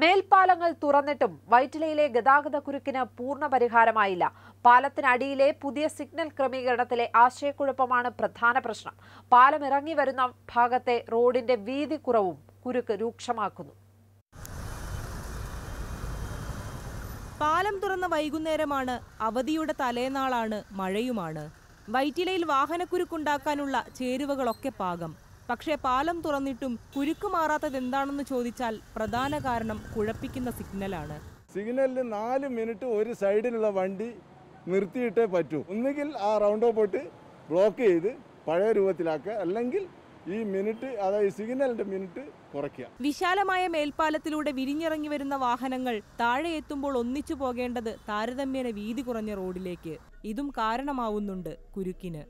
മേൽപ്പാലങ്ങൾ തുറന്നിട്ടും വൈറ്റിലയിലെ ഗതാഗത കുരുക്കിന് പൂർണ്ണ പരിഹാരമായില്ല പാലത്തിനടിയിലെ പുതിയ സിഗ്നൽ ക്രമീകരണത്തിലെ ആശയക്കുഴപ്പമാണ് പ്രധാന പ്രശ്നം പാലം ഇറങ്ങി വരുന്ന ഭാഗത്തെ റോഡിന്റെ വീതി കുറവും കുരുക്ക് രൂക്ഷമാക്കുന്നു പാലം തുറന്ന വൈകുന്നേരമാണ് അവധിയുടെ തലേനാളാണ് മഴയുമാണ് വൈറ്റിലയിൽ വാഹനക്കുരുക്കുണ്ടാക്കാനുള്ള ചേരുവകളൊക്കെ പാകം പക്ഷേ പാലം തുറന്നിട്ടും കുരുക്ക് മാറാത്തത് എന്താണെന്ന് ചോദിച്ചാൽ പ്രധാന കാരണം കുഴപ്പിക്കുന്ന സിഗ്നലാണ് സിഗ്നലിൽ നാല് മിനിറ്റ് ഒരു സൈഡിലുള്ള വണ്ടി നിർത്തിയിട്ടേ പറ്റൂ ഒന്നുകിൽ ആ റൗണ്ട് ഓഫ് ബ്ലോക്ക് ചെയ്ത് പഴയ രൂപത്തിലാക്കുക അല്ലെങ്കിൽ ഈ മിനിറ്റ് അതായത് സിഗ്നലിന്റെ മിനിറ്റ് കുറയ്ക്കുക വിശാലമായ മേൽപ്പാലത്തിലൂടെ വിരിഞ്ഞിറങ്ങി വരുന്ന വാഹനങ്ങൾ താഴെ എത്തുമ്പോൾ ഒന്നിച്ചു പോകേണ്ടത് താരതമ്യേന വീതി കുറഞ്ഞ റോഡിലേക്ക് ഇതും കാരണമാവുന്നുണ്ട് കുരുക്കിന്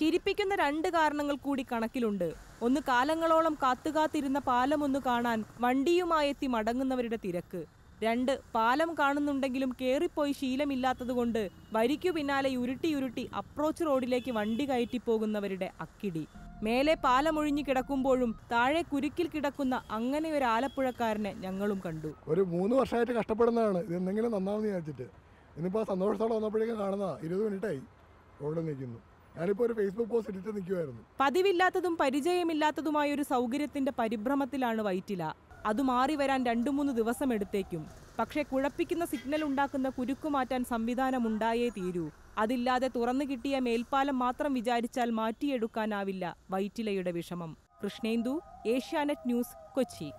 ചിരിപ്പിക്കുന്ന രണ്ട് കാരണങ്ങൾ കൂടി കണക്കിലുണ്ട് ഒന്ന് കാലങ്ങളോളം കാത്തുകാത്തിരുന്ന ഒന്ന് കാണാൻ വണ്ടിയുമായെത്തി മടങ്ങുന്നവരുടെ തിരക്ക് രണ്ട് പാലം കാണുന്നുണ്ടെങ്കിലും കയറിപ്പോയി ശീലമില്ലാത്തതുകൊണ്ട് വരിക്കു പിന്നാലെ ഉരുട്ടിയുരുട്ടി അപ്രോച്ച് റോഡിലേക്ക് വണ്ടി കയറ്റിപ്പോകുന്നവരുടെ അക്കിടി മേലെ പാലമൊഴിഞ്ഞു കിടക്കുമ്പോഴും താഴെ കുരുക്കിൽ കിടക്കുന്ന അങ്ങനെ ഒരു ആലപ്പുഴക്കാരനെ ഞങ്ങളും കണ്ടു ഒരു മൂന്ന് വർഷമായിട്ട് കഷ്ടപ്പെടുന്നതാണ് ഇതെന്തെങ്കിലും എന്തെങ്കിലും നന്നാവെന്ന് വിചാരിച്ചിട്ട് ഇനിയിപ്പോൾ സന്തോഷത്തോടെ വന്നപ്പോഴേക്കും കാണുന്നതാണ് ഇരുപത് മിനിറ്റായി റോഡിൽ നിൽക്കുന്നു ഞാനിപ്പോൾ ഒരു ഫേസ്ബുക്ക് പോസ്റ്റ് ഇട്ടിട്ട് നിൽക്കുമായിരുന്നു പതിവില്ലാത്തതും പരിചയമില്ലാത്തതുമായ ഒരു സൗകര്യത്തിന്റെ പരിഭ്രമത്തിലാണ് വൈറ്റില അത് മാറി വരാൻ രണ്ടു മൂന്ന് ദിവസം എടുത്തേക്കും പക്ഷേ കുഴപ്പിക്കുന്ന സിഗ്നൽ ഉണ്ടാക്കുന്ന കുരുക്കു മാറ്റാൻ സംവിധാനം ഉണ്ടായേ തീരൂ അതില്ലാതെ തുറന്നു കിട്ടിയ മേൽപ്പാലം മാത്രം വിചാരിച്ചാൽ മാറ്റിയെടുക്കാനാവില്ല വൈറ്റിലയുടെ വിഷമം കൃഷ്ണേന്ദു ഏഷ്യാനെറ്റ് ന്യൂസ് കൊച്ചി